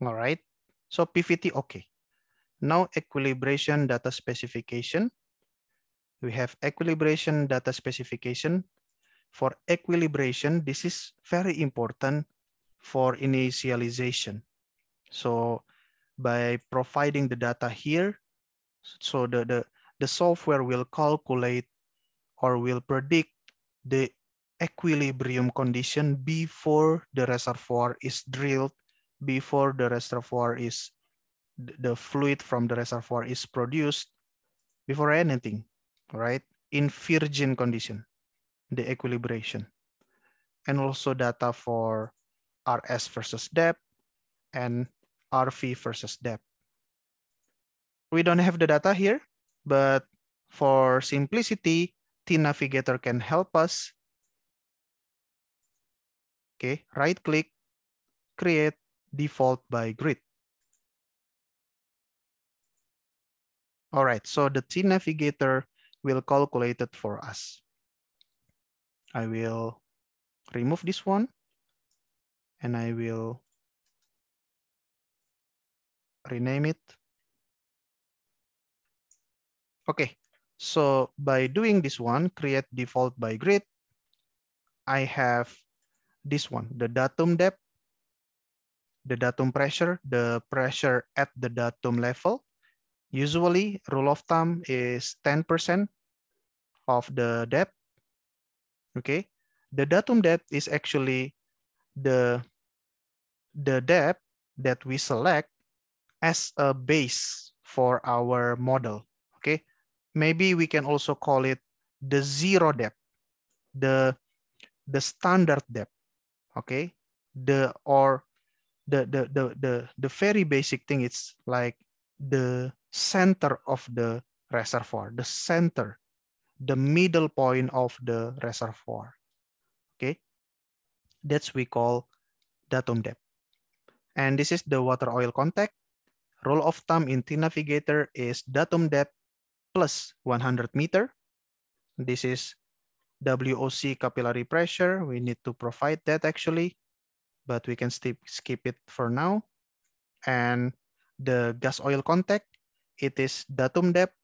All right. So PVT, okay. Now equilibration data specification. We have equilibration data specification. For equilibration, this is very important for initialization. So by providing the data here, so the, the, the software will calculate or will predict the equilibrium condition before the reservoir is drilled before the reservoir is the fluid from the reservoir is produced before anything, right? In virgin condition, the equilibration. And also data for RS versus depth and RV versus depth. We don't have the data here, but for simplicity, T-Navigator can help us. Okay, right click, create default by grid. All right, so the T navigator will calculate it for us. I will remove this one and I will rename it. Okay, so by doing this one, create default by grid, I have this one, the datum depth the datum pressure, the pressure at the datum level. Usually, rule of thumb is 10% of the depth. Okay, the datum depth is actually the, the depth that we select as a base for our model. Okay, maybe we can also call it the zero depth, the, the standard depth. Okay, the or the the the the, the very basic thing it's like the center of the reservoir, the center, the middle point of the reservoir. Okay, that's we call datum depth. And this is the water oil contact. Rule of thumb in T-Navigator is datum depth plus 100 meter. This is WOC capillary pressure. We need to provide that actually but we can skip skip it for now. And the gas oil contact, it is datum depth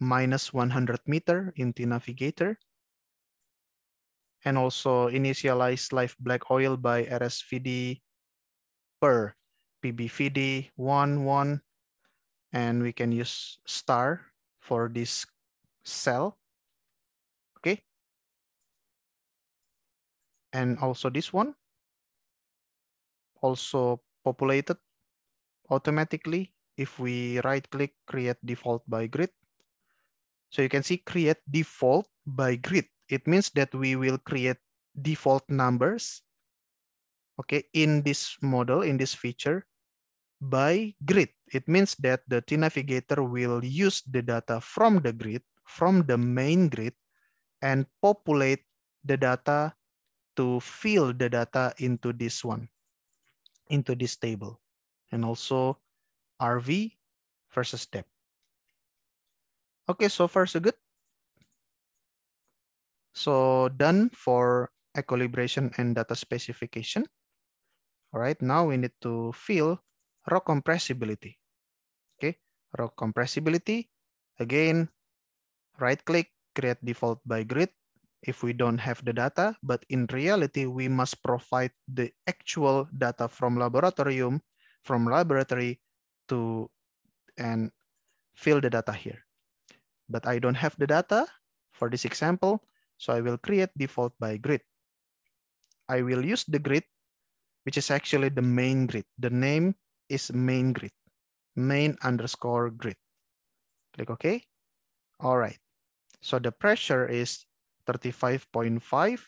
minus 100 meter in the navigator. And also initialize live black oil by RSVD per PBVD 1, 1. And we can use star for this cell. Okay. And also this one also populated automatically if we right click create default by grid. So you can see create default by grid. It means that we will create default numbers okay, in this model, in this feature by grid. It means that the T-Navigator will use the data from the grid, from the main grid, and populate the data to fill the data into this one into this table and also RV versus step. Okay, so far so good. So done for equilibration and data specification. All right, now we need to fill row compressibility. Okay, row compressibility. Again, right click, create default by grid if we don't have the data, but in reality, we must provide the actual data from laboratorium, from laboratory to, and fill the data here. But I don't have the data for this example, so I will create default by grid. I will use the grid, which is actually the main grid. The name is main grid, main underscore grid. Click OK. All right. So the pressure is 35.5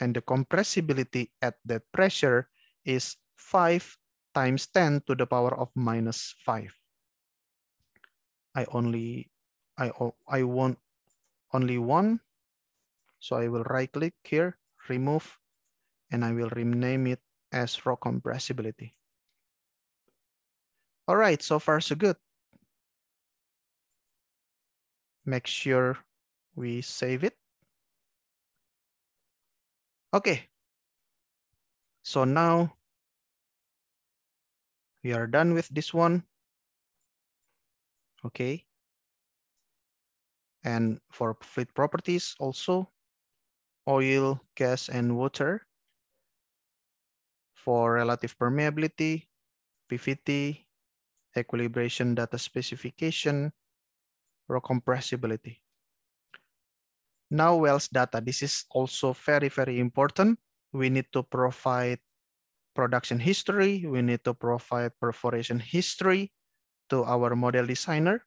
and the compressibility at that pressure is 5 times 10 to the power of minus 5. I only I oh, I want only one, so I will right click here, remove, and I will rename it as raw compressibility. All right, so far so good. Make sure we save it. Okay. So now we are done with this one. Okay. And for fluid properties also, oil, gas, and water. For relative permeability, PVT, equilibration data specification, or compressibility. Now wells data, this is also very, very important. We need to provide production history. We need to provide perforation history to our model designer.